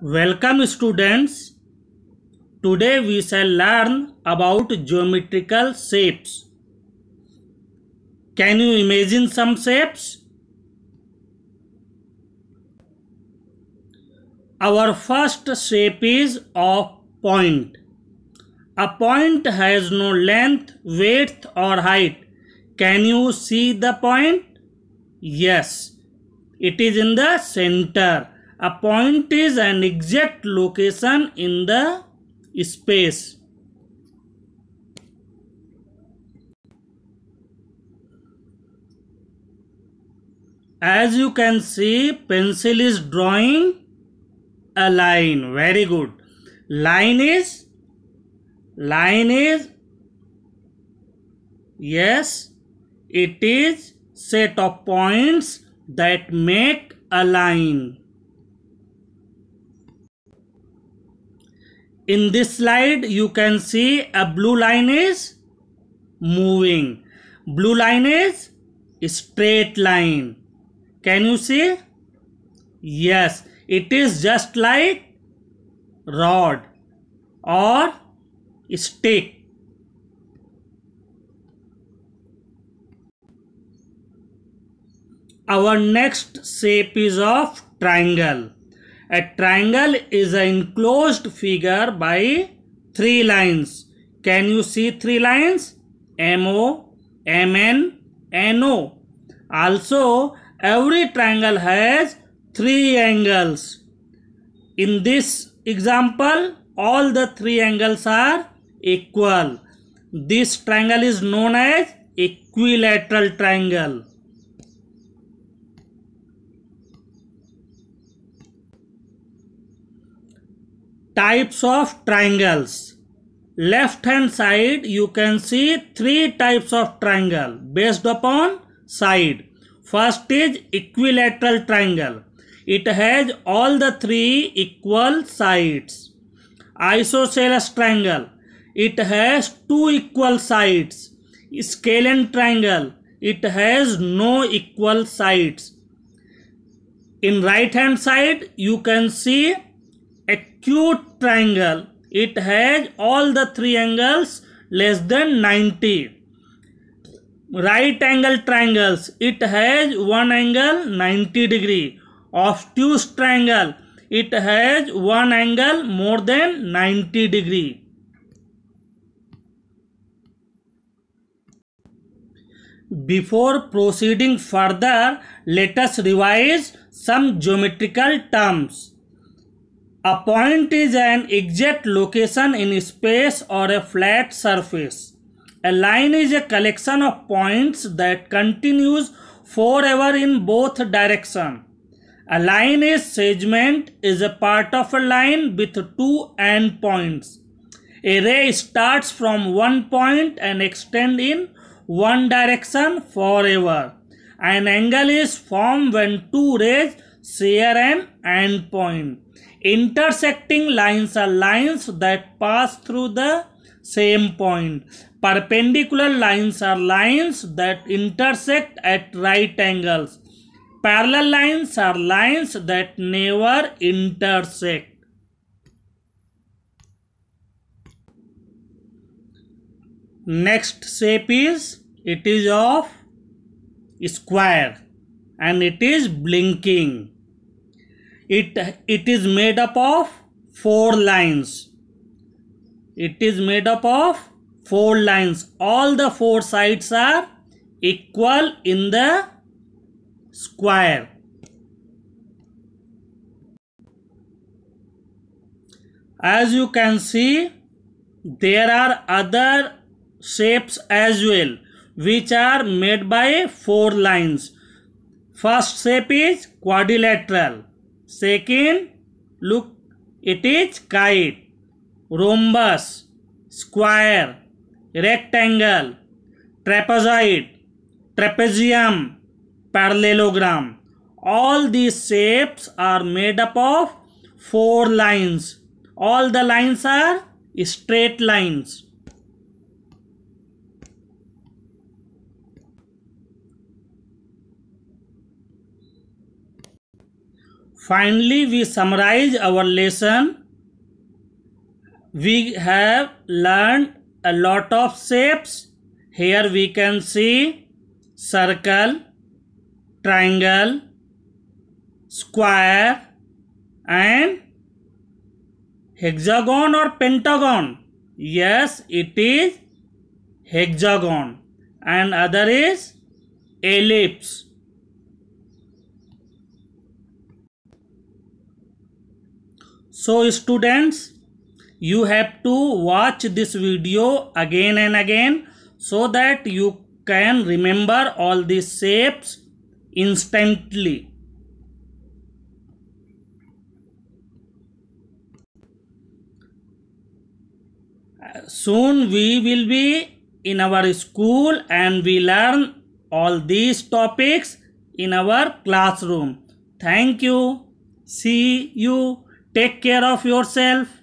Welcome students. Today we shall learn about geometrical shapes. Can you imagine some shapes? Our first shape is a point. A point has no length, width or height. Can you see the point? Yes, it is in the center a point is an exact location in the space. As you can see, pencil is drawing a line. Very good. Line is, line is, yes, it is set of points that make a line. in this slide you can see a blue line is moving blue line is straight line can you see yes it is just like rod or stick our next shape is of triangle a triangle is an enclosed figure by three lines. Can you see three lines? MO, MN, NO. Also, every triangle has three angles. In this example, all the three angles are equal. This triangle is known as equilateral triangle. types of triangles left hand side you can see three types of triangle based upon side first is equilateral triangle it has all the three equal sides isosceles triangle it has two equal sides scalene triangle it has no equal sides in right hand side you can see acute triangle it has all the three angles less than 90 right angle triangles it has one angle 90 degree obtuse triangle it has one angle more than 90 degree before proceeding further let us revise some geometrical terms a point is an exact location in space or a flat surface. A line is a collection of points that continues forever in both directions. A line is segment is a part of a line with two endpoints. A ray starts from one point and extends in one direction forever. An angle is formed when two rays share an endpoint. Intersecting lines are lines that pass through the same point. Perpendicular lines are lines that intersect at right angles. Parallel lines are lines that never intersect. Next shape is, it is of square and it is blinking it it is made up of four lines it is made up of four lines all the four sides are equal in the square as you can see there are other shapes as well which are made by four lines first shape is quadrilateral Second, look, it is kite, rhombus, square, rectangle, trapezoid, trapezium, parallelogram. All these shapes are made up of four lines. All the lines are straight lines. finally we summarize our lesson we have learned a lot of shapes here we can see circle triangle square and hexagon or pentagon yes it is hexagon and other is ellipse so students you have to watch this video again and again so that you can remember all these shapes instantly soon we will be in our school and we learn all these topics in our classroom thank you see you take care of your self